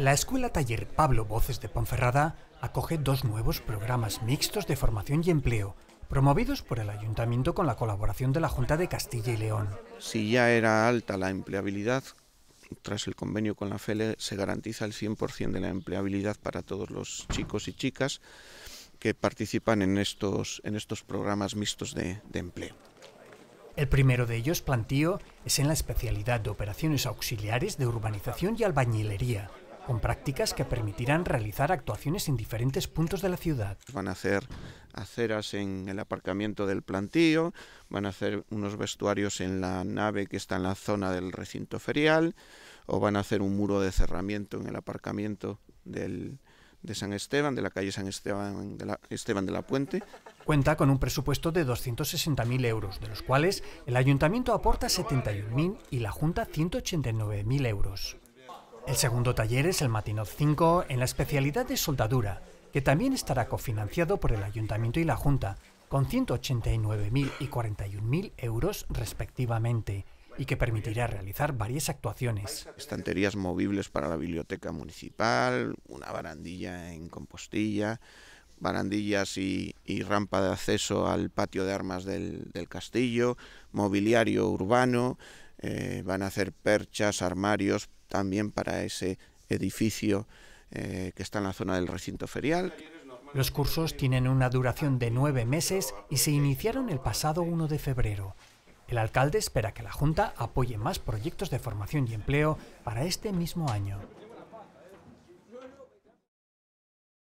La Escuela Taller Pablo Voces de Ponferrada acoge dos nuevos programas mixtos de formación y empleo, promovidos por el Ayuntamiento con la colaboración de la Junta de Castilla y León. Si ya era alta la empleabilidad, tras el convenio con la FELE se garantiza el 100% de la empleabilidad para todos los chicos y chicas que participan en estos, en estos programas mixtos de empleo. El primero de ellos, Plantío, es en la especialidad de operaciones auxiliares de urbanización y albañilería con prácticas que permitirán realizar actuaciones en diferentes puntos de la ciudad. Van a hacer aceras en el aparcamiento del plantío, van a hacer unos vestuarios en la nave que está en la zona del recinto ferial, o van a hacer un muro de cerramiento en el aparcamiento de San Esteban, de la calle San Esteban de la, Esteban de la Puente. Cuenta con un presupuesto de 260.000 euros, de los cuales el ayuntamiento aporta 71.000 y la Junta 189.000 euros. El segundo taller es el Matinot 5 en la especialidad de soldadura, que también estará cofinanciado por el Ayuntamiento y la Junta, con 189.000 y 41.000 euros respectivamente, y que permitirá realizar varias actuaciones. Estanterías movibles para la biblioteca municipal, una barandilla en compostilla, barandillas y, rampa de acceso al patio de armas del, castillo, mobiliario urbano, eh, van a hacer perchas, armarios, también para ese edificio eh, que está en la zona del recinto ferial. Los cursos tienen una duración de nueve meses y se iniciaron el pasado 1 de febrero. El alcalde espera que la Junta apoye más proyectos de formación y empleo para este mismo año.